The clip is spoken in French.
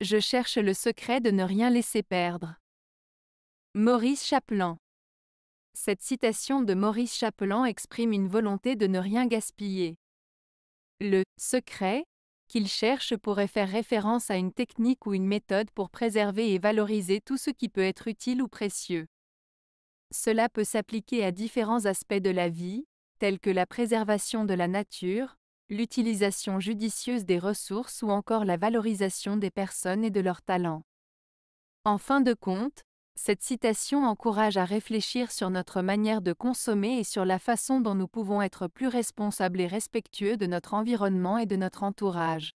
Je cherche le secret de ne rien laisser perdre. Maurice Chapelain. Cette citation de Maurice Chapelain exprime une volonté de ne rien gaspiller. Le secret qu'il cherche pourrait faire référence à une technique ou une méthode pour préserver et valoriser tout ce qui peut être utile ou précieux. Cela peut s'appliquer à différents aspects de la vie, tels que la préservation de la nature, l'utilisation judicieuse des ressources ou encore la valorisation des personnes et de leurs talents. En fin de compte, cette citation encourage à réfléchir sur notre manière de consommer et sur la façon dont nous pouvons être plus responsables et respectueux de notre environnement et de notre entourage.